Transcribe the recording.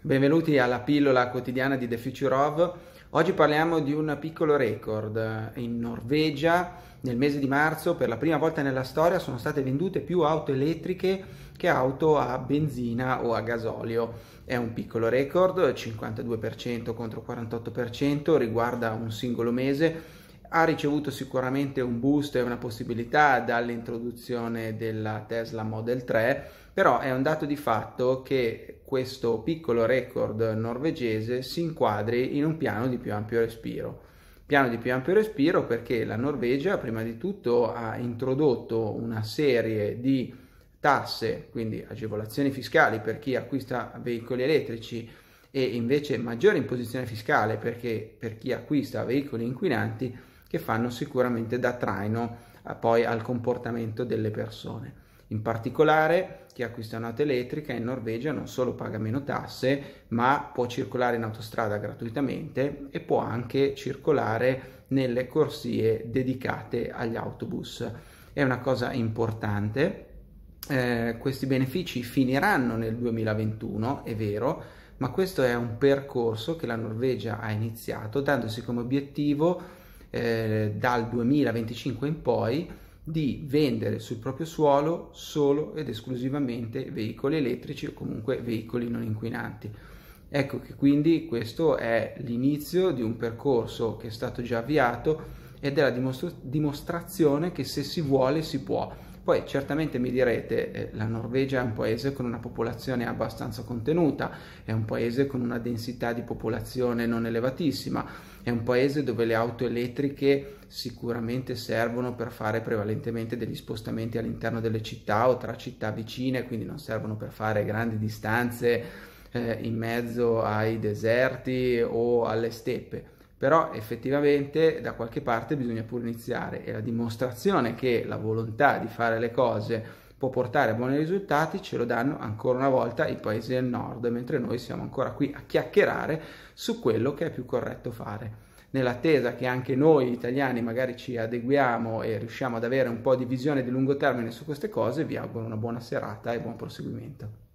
Benvenuti alla pillola quotidiana di The Future of. Oggi parliamo di un piccolo record. In Norvegia nel mese di marzo per la prima volta nella storia sono state vendute più auto elettriche che auto a benzina o a gasolio. È un piccolo record, 52% contro 48%, riguarda un singolo mese ha ricevuto sicuramente un boost e una possibilità dall'introduzione della Tesla Model 3, però è un dato di fatto che questo piccolo record norvegese si inquadri in un piano di più ampio respiro. Piano di più ampio respiro perché la Norvegia prima di tutto ha introdotto una serie di tasse, quindi agevolazioni fiscali per chi acquista veicoli elettrici e invece maggiore imposizione fiscale perché per chi acquista veicoli inquinanti che fanno sicuramente da traino eh, poi al comportamento delle persone. In particolare chi acquista un'auto elettrica in Norvegia non solo paga meno tasse, ma può circolare in autostrada gratuitamente e può anche circolare nelle corsie dedicate agli autobus. È una cosa importante. Eh, questi benefici finiranno nel 2021, è vero, ma questo è un percorso che la Norvegia ha iniziato dandosi come obiettivo eh, dal 2025 in poi di vendere sul proprio suolo solo ed esclusivamente veicoli elettrici o comunque veicoli non inquinanti. Ecco che quindi questo è l'inizio di un percorso che è stato già avviato ed è la dimostra- dimostrazione che se si vuole si può. Poi certamente mi direte, eh, la Norvegia è un paese con una popolazione abbastanza contenuta, è un paese con una densità di popolazione non elevatissima, è un paese dove le auto elettriche sicuramente servono per fare prevalentemente degli spostamenti all'interno delle città o tra città vicine, quindi non servono per fare grandi distanze eh, in mezzo ai deserti o alle steppe però effettivamente da qualche parte bisogna pure iniziare e la dimostrazione che la volontà di fare le cose può portare a buoni risultati ce lo danno ancora una volta i paesi del nord, mentre noi siamo ancora qui a chiacchierare su quello che è più corretto fare. Nell'attesa che anche noi italiani magari ci adeguiamo e riusciamo ad avere un po' di visione di lungo termine su queste cose, vi auguro una buona serata e buon proseguimento.